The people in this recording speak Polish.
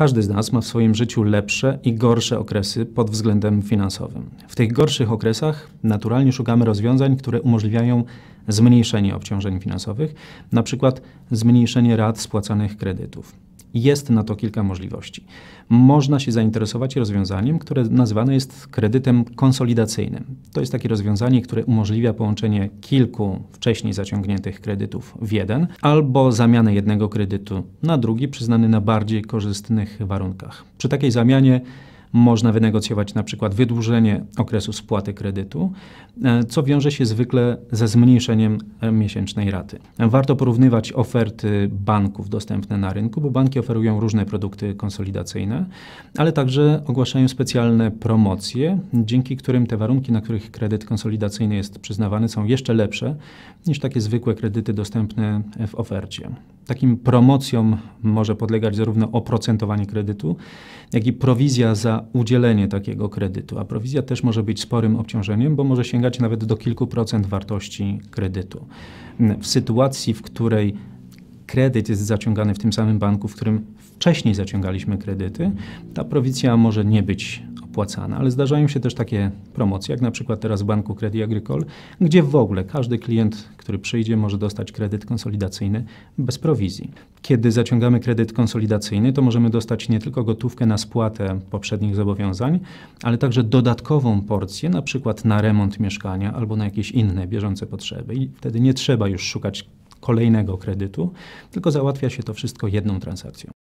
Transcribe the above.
Każdy z nas ma w swoim życiu lepsze i gorsze okresy pod względem finansowym. W tych gorszych okresach naturalnie szukamy rozwiązań, które umożliwiają zmniejszenie obciążeń finansowych, na przykład zmniejszenie rat spłacanych kredytów. Jest na to kilka możliwości. Można się zainteresować rozwiązaniem, które nazywane jest kredytem konsolidacyjnym. To jest takie rozwiązanie, które umożliwia połączenie kilku wcześniej zaciągniętych kredytów w jeden, albo zamianę jednego kredytu na drugi, przyznany na bardziej korzystnych warunkach. Przy takiej zamianie można wynegocjować na przykład wydłużenie okresu spłaty kredytu, e, co wiąże się zwykle ze zmniejszeniem e, miesięcznej raty. Warto porównywać oferty banków dostępne na rynku, bo banki oferują różne produkty konsolidacyjne, ale także ogłaszają specjalne promocje, dzięki którym te warunki, na których kredyt konsolidacyjny jest przyznawany, są jeszcze lepsze niż takie zwykłe kredyty dostępne w ofercie takim promocjom może podlegać zarówno oprocentowanie kredytu, jak i prowizja za udzielenie takiego kredytu. A prowizja też może być sporym obciążeniem, bo może sięgać nawet do kilku procent wartości kredytu. W sytuacji, w której kredyt jest zaciągany w tym samym banku, w którym wcześniej zaciągaliśmy kredyty, ta prowizja może nie być opłacana, ale zdarzają się też takie promocje, jak na przykład teraz w Banku Credit Agricole, gdzie w ogóle każdy klient, który przyjdzie, może dostać kredyt konsolidacyjny bez prowizji. Kiedy zaciągamy kredyt konsolidacyjny, to możemy dostać nie tylko gotówkę na spłatę poprzednich zobowiązań, ale także dodatkową porcję, na przykład na remont mieszkania albo na jakieś inne bieżące potrzeby. I wtedy nie trzeba już szukać kolejnego kredytu, tylko załatwia się to wszystko jedną transakcją.